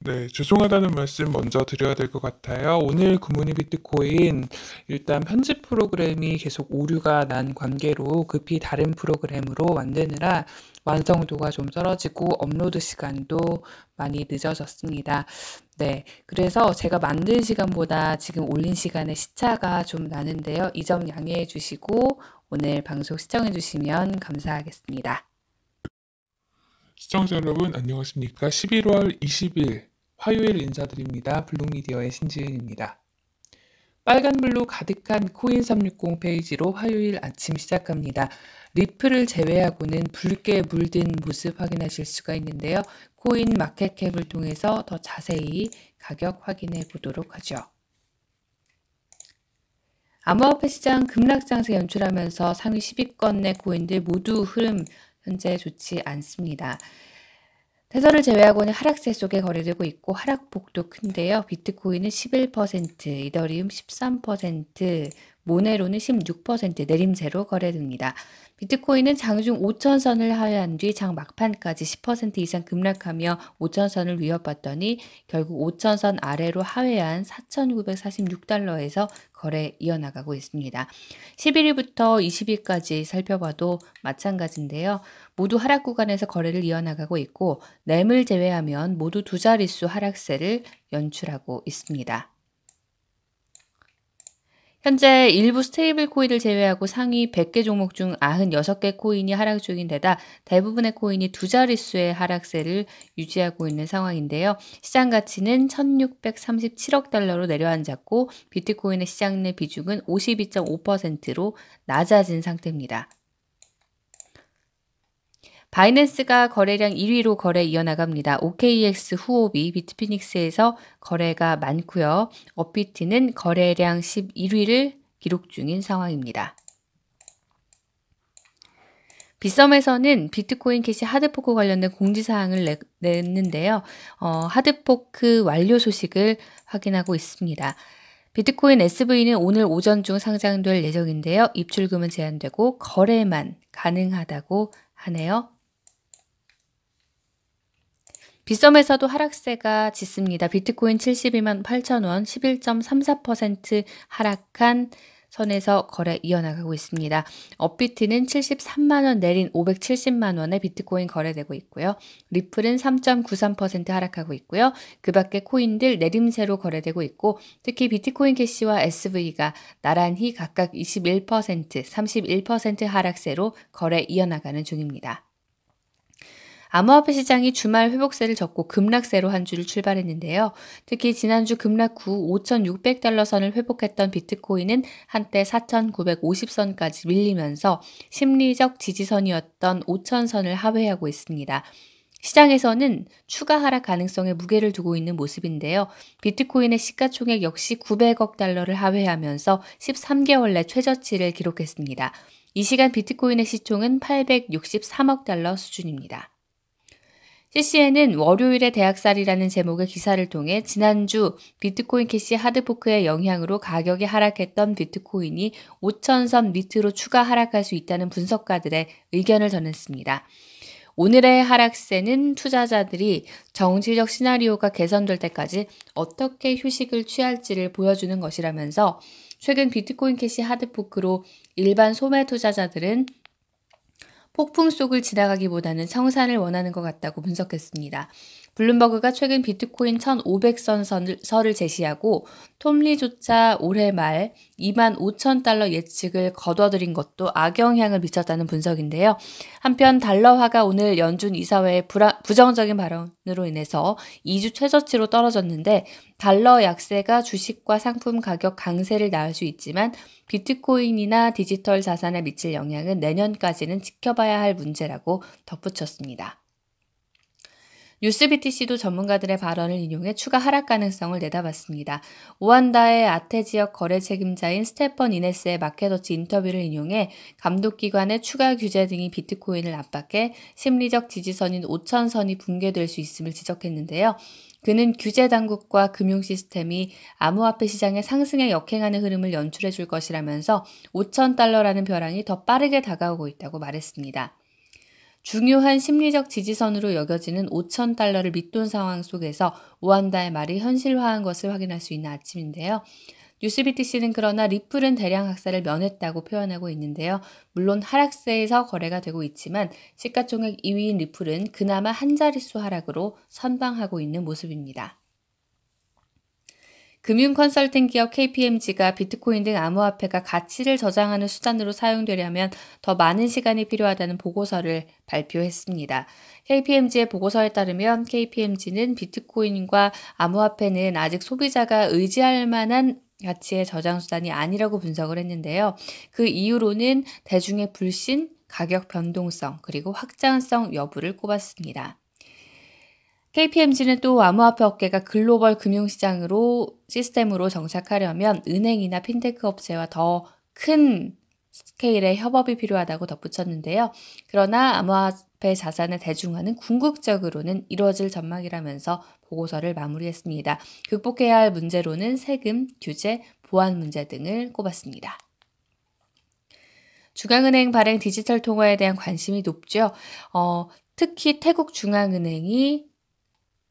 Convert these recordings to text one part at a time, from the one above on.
네, 죄송하다는 말씀 먼저 드려야 될 것 같아요. 오늘 구문이 비트코인 일단 편집 프로그램이 계속 오류가 난 관계로 급히 다른 프로그램으로 만드느라 완성도가 좀 떨어지고 업로드 시간도 많이 늦어졌습니다. 네, 그래서 제가 만든 시간보다 지금 올린 시간의 시차가 좀 나는데요. 이 점 양해해 주시고 오늘 방송 시청해 주시면 감사하겠습니다. 시청자 여러분 안녕하십니까? 11월 20일 화요일 인사드립니다. 블록미디어의 신지은입니다. 빨간불로 가득한 코인 360 페이지로 화요일 아침 시작합니다. 리플을 제외하고는 붉게 물든 모습 확인하실 수가 있는데요. 코인 마켓캡을 통해서 더 자세히 가격 확인해 보도록 하죠. 암호화폐 시장 급락 장세 연출하면서 상위 10위권 내 코인들 모두 흐름 현재 좋지 않습니다. 테더를 제외하고는 하락세 속에 거래되고 있고 하락폭도 큰데요. 비트코인은 11%, 이더리움 13%, 모네로는 16% 내림세로 거래됩니다. 비트코인은 장중 5천선을 하회한 뒤 장 막판까지 10% 이상 급락하며 5천선을 위협받더니 결국 5천선 아래로 하회한 4,946달러에서 거래 이어나가고 있습니다. 11일부터 20일까지 살펴봐도 마찬가지인데요. 모두 하락 구간에서 거래를 이어나가고 있고 램을 제외하면 모두 두 자릿수 하락세를 연출하고 있습니다. 현재 일부 스테이블 코인을 제외하고 상위 100개 종목 중 96개 코인이 하락 중인 데다 대부분의 코인이 두 자릿수의 하락세를 유지하고 있는 상황인데요. 시장 가치는 1637억 달러로 내려앉았고 비트코인의 시장 내 비중은 52.5%로 낮아진 상태입니다. 바이낸스가 거래량 1위로 거래 이어나갑니다. OKX 후오비 비트피닉스에서 거래가 많고요. 업비티는 거래량 11위를 기록 중인 상황입니다. 빗썸에서는 비트코인 캐시 하드포크 관련된 공지사항을 냈는데요. 어, 하드포크 완료 소식을 확인하고 있습니다. 비트코인 SV는 오늘 오전 중 상장될 예정인데요. 입출금은 제한되고 거래만 가능하다고 하네요. 빗썸에서도 하락세가 짙습니다. 비트코인 72만 8천 원, 11.34% 하락한 선에서 거래 이어나가고 있습니다. 업비트는 73만 원 내린 570만 원에 비트코인 거래되고 있고요. 리플은 3.93% 하락하고 있고요. 그 밖에 코인들 내림세로 거래되고 있고 특히 비트코인 캐시와 SV가 나란히 각각 21%, 31% 하락세로 거래 이어나가는 중입니다. 암호화폐 시장이 주말 회복세를 접고 급락세로 한 주를 출발했는데요. 특히 지난주 급락 후 5,600달러 선을 회복했던 비트코인은 한때 4,950선까지 밀리면서 심리적 지지선이었던 5,000선을 하회하고 있습니다. 시장에서는 추가 하락 가능성에 무게를 두고 있는 모습인데요. 비트코인의 시가총액 역시 900억 달러를 하회하면서 13개월 내 최저치를 기록했습니다. 이 시간 비트코인의 시총은 863억 달러 수준입니다. CCN은 월요일에 대학살이라는 제목의 기사를 통해 지난주 비트코인 캐시 하드포크의 영향으로 가격이 하락했던 비트코인이 5천선 밑으로 추가 하락할 수 있다는 분석가들의 의견을 전했습니다. 오늘의 하락세는 투자자들이 정치적 시나리오가 개선될 때까지 어떻게 휴식을 취할지를 보여주는 것이라면서 최근 비트코인 캐시 하드포크로 일반 소매 투자자들은 폭풍 속을 지나가기보다는 성산을 원하는 것 같다고 분석했습니다. 블룸버그가 최근 비트코인 1,500선서를 제시하고 톰리조차 올해 말2 5 0 0 0 달러 예측을 거둬들인 것도 악영향을 미쳤다는 분석인데요. 한편 달러화가 오늘 연준 이사회의 불안, 부정적인 발언으로 인해서 2주 최저치로 떨어졌는데 달러 약세가 주식과 상품 가격 강세를 낳을 수 있지만 비트코인이나 디지털 자산에 미칠 영향은 내년까지는 지켜봐야 할 문제라고 덧붙였습니다. 뉴스BTC도 전문가들의 발언을 인용해 추가 하락 가능성을 내다봤습니다. 오한다의 아태 지역 거래 책임자인 스테펀 이네스의 마켓워치 인터뷰를 인용해 감독기관의 추가 규제 등이 비트코인을 압박해 심리적 지지선인 5천선이 붕괴될 수 있음을 지적했는데요. 그는 규제 당국과 금융 시스템이 암호화폐 시장의 상승에 역행하는 흐름을 연출해 줄 것이라면서 5천 달러라는 벼랑이 더 빠르게 다가오고 있다고 말했습니다. 중요한 심리적 지지선으로 여겨지는 5천 달러를 밑돈 상황 속에서 우한다의 말이 현실화한 것을 확인할 수 있는 아침인데요. 뉴스비티씨는 그러나 리플은 대량 학살을 면했다고 표현하고 있는데요. 물론 하락세에서 거래가 되고 있지만 시가총액 2위인 리플은 그나마 한 자릿수 하락으로 선방하고 있는 모습입니다. 금융 컨설팅 기업 KPMG가 비트코인 등 암호화폐가 가치를 저장하는 수단으로 사용되려면 더 많은 시간이 필요하다는 보고서를 발표했습니다. KPMG의 보고서에 따르면 KPMG는 비트코인과 암호화폐는 아직 소비자가 의지할 만한 가치의 저장 수단이 아니라고 분석을 했는데요. 그 이유로는 대중의 불신, 가격 변동성, 그리고 확장성 여부를 꼽았습니다. KPMG는 또 암호화폐 업계가 글로벌 금융시장으로 시스템으로 정착하려면 은행이나 핀테크 업체와 더 큰 스케일의 협업이 필요하다고 덧붙였는데요. 그러나 암호화폐 자산을 대중화는 궁극적으로는 이루어질 전망이라면서 보고서를 마무리했습니다. 극복해야 할 문제로는 세금, 규제, 보안 문제 등을 꼽았습니다. 중앙은행 발행 디지털 통화에 대한 관심이 높죠. 어, 특히 태국 중앙은행이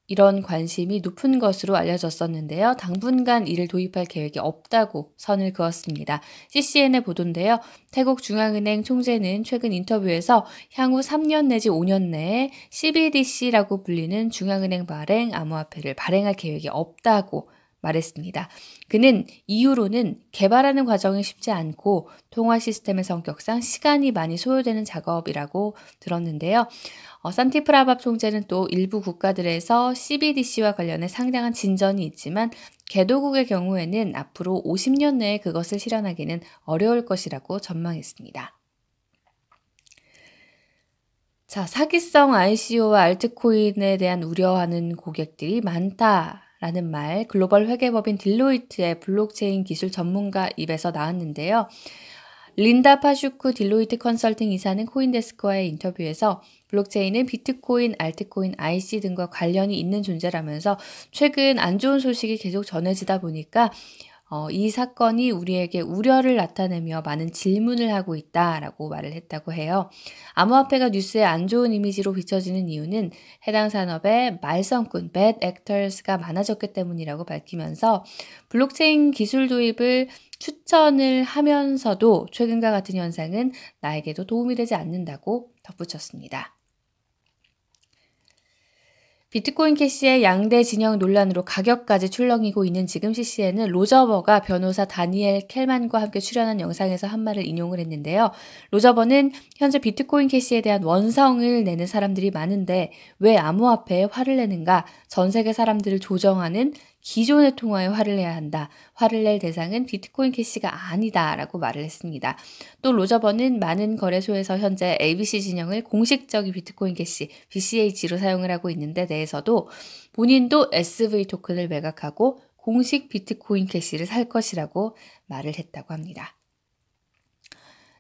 이런 관심이 높은 것으로 알려졌었는데요. 당분간 이를 도입할 계획이 없다고 선을 그었습니다. CCN의 보도인데요. 태국 중앙은행 총재는 최근 인터뷰에서 향후 3년 내지 5년 내에 CBDC라고 불리는 중앙은행 발행 암호화폐를 발행할 계획이 없다고 말했습니다. 그는 이후로는 개발하는 과정이 쉽지 않고 통화 시스템의 성격상 시간이 많이 소요되는 작업이라고 들었는데요. 어, 산티프라밥 총재는 또 일부 국가들에서 CBDC와 관련해 상당한 진전이 있지만 개도국의 경우에는 앞으로 50년 내에 그것을 실현하기는 어려울 것이라고 전망했습니다. 자, 사기성 ICO와 알트코인에 대한 우려하는 고객들이 많다 라는 말 글로벌 회계법인 딜로이트의 블록체인 기술 전문가 입에서 나왔는데요. 린다 파슈크 딜로이트 컨설팅 이사는 코인데스크와의 인터뷰에서 블록체인은 비트코인, 알트코인, IC 등과 관련이 있는 존재라면서 최근 안 좋은 소식이 계속 전해지다 보니까 어, 이 사건이 우리에게 우려를 나타내며 많은 질문을 하고 있다라고 말을 했다고 해요. 암호화폐가 뉴스에 안 좋은 이미지로 비춰지는 이유는 해당 산업의 말썽꾼, bad actors가 많아졌기 때문이라고 밝히면서 블록체인 기술 도입을 추천을 하면서도 최근과 같은 현상은 나에게도 도움이 되지 않는다고 덧붙였습니다. 비트코인 캐시의 양대 진영 논란으로 가격까지 출렁이고 있는 지금 CC에는 로저버가 변호사 다니엘 켈만과 함께 출연한 영상에서 한 말을 인용을 했는데요. 로저버는 현재 비트코인 캐시에 대한 원성을 내는 사람들이 많은데 왜 암호화폐에 화를 내는가 전 세계 사람들을 조정하는 기존의 통화에 화를 내야 한다. 화를 낼 대상은 비트코인 캐시가 아니다. 라고 말을 했습니다. 또 로저버는 많은 거래소에서 현재 ABC 진영을 공식적인 비트코인 캐시, BCH로 사용을 하고 있는데 대해서도 본인도 SV 토큰을 매각하고 공식 비트코인 캐시를 살 것이라고 말을 했다고 합니다.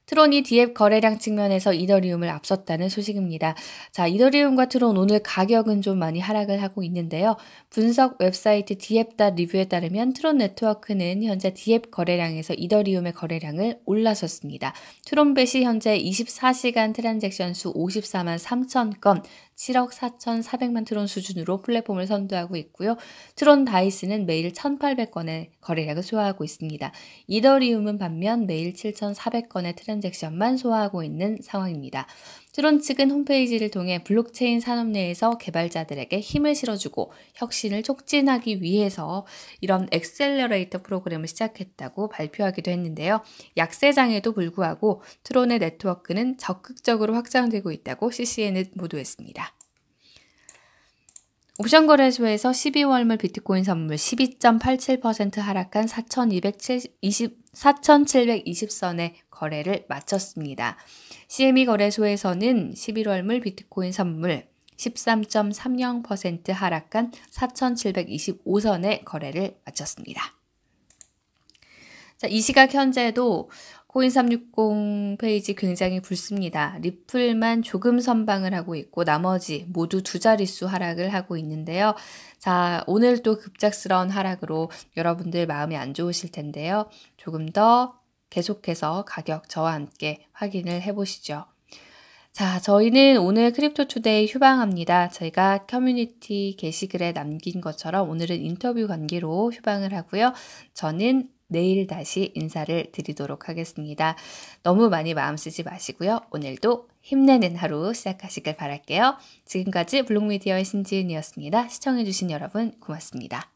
트론이 디앱 거래량 측면에서 이더리움을 앞섰다는 소식입니다. 자, 이더리움과 트론 오늘 가격은 좀 많이 하락을 하고 있는데요. 분석 웹사이트 디앱다 리뷰에 따르면 트론 네트워크는 현재 디앱 거래량에서 이더리움의 거래량을 올라섰습니다. 트론벳시 현재 24시간 트랜잭션 수 54만 3천 건, 7억 4,400만 트론 수준으로 플랫폼을 선도하고 있고요. 트론 다이스는 매일 1,800건의 거래량을 소화하고 있습니다. 이더리움은 반면 매일 7,400건의 트랜잭션만 소화하고 있는 상황입니다. 트론 측은 홈페이지를 통해 블록체인 산업 내에서 개발자들에게 힘을 실어주고 혁신을 촉진하기 위해서 이런 엑셀러레이터 프로그램을 시작했다고 발표하기도 했는데요. 약세장에도 불구하고 트론의 네트워크는 적극적으로 확장되고 있다고 CCN은 보도했습니다. 옵션 거래소에서 12월물 비트코인 선물 12.87% 하락한 4,220 4,720선의 거래를 마쳤습니다. CME 거래소에서는 11월 물 비트코인 선물 13.30% 하락한 4,725선의 거래를 마쳤습니다. 자, 이 시각 현재도 코인360 페이지 굉장히 붉습니다. 리플만 조금 선방을 하고 있고 나머지 모두 두 자릿수 하락을 하고 있는데요. 자, 오늘 또 급작스러운 하락으로 여러분들 마음이 안 좋으실 텐데요. 조금 더 계속해서 가격 저와 함께 확인을 해보시죠. 자, 저희는 오늘 크립토 투데이 휴방합니다. 저희가 커뮤니티 게시글에 남긴 것처럼 오늘은 인터뷰 관계로 휴방을 하고요. 저는 내일 다시 인사를 드리도록 하겠습니다. 너무 많이 마음 쓰지 마시고요. 오늘도 힘내는 하루 시작하시길 바랄게요. 지금까지 블록미디어의 신지은이었습니다. 시청해주신 여러분 고맙습니다.